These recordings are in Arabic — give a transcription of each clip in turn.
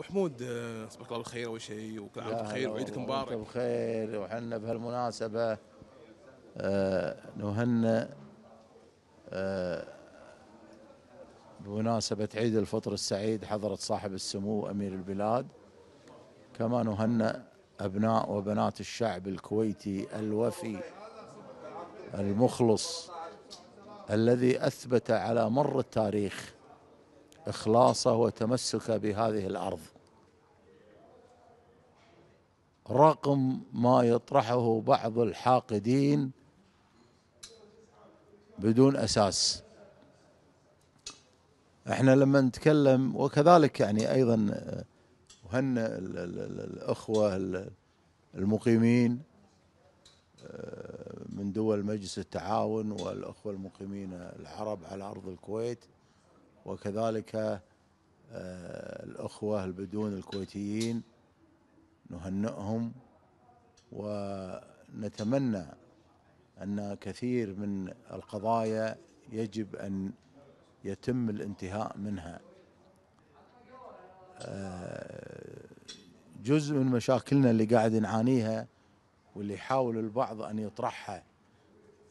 وحمود آه، صباحك الله بالخير اول شيء وكل عام بخير وعيدك مبارك وانت بخير وحنا بهالمناسبه أه نهنئ أه بمناسبة عيد الفطر السعيد حضرة صاحب السمو أمير البلاد كما نهنئ أبناء وبنات الشعب الكويتي الوفي المخلص الذي أثبت على مر التاريخ إخلاصه وتمسكه بهذه الأرض رقم ما يطرحه بعض الحاقدين بدون أساس احنا لما نتكلم وكذلك يعني ايضا وهن الاخوه المقيمين آه، من دول مجلس التعاون والاخوه المقيمين العرب على ارض الكويت وكذلك آه، الأخوة البدون الكويتيين نهنئهم ونتمنى أن كثير من القضايا يجب أن يتم الانتهاء منها آه، جزء من مشاكلنا اللي قاعد نعانيها واللي يحاول البعض أن يطرحها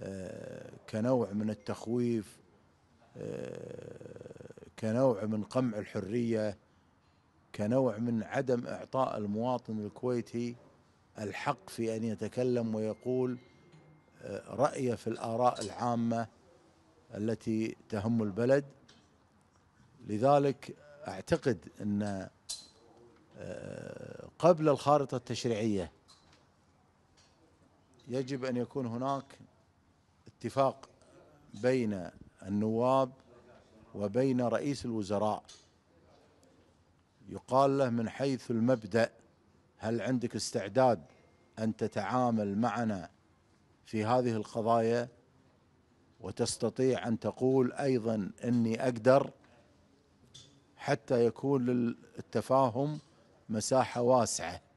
آه، كنوع من التخويف كنوع من قمع الحريه كنوع من عدم اعطاء المواطن الكويتي الحق في ان يتكلم ويقول آه، رايه في الاراء العامه التي تهم البلد لذلك اعتقد ان آه، قبل الخارطه التشريعيه يجب ان يكون هناك اتفاق بين النواب وبين رئيس الوزراء يقال له من حيث المبدأ هل عندك استعداد أن تتعامل معنا في هذه القضايا وتستطيع أن تقول أيضا أني أقدر حتى يكون للتفاهم مساحة واسعة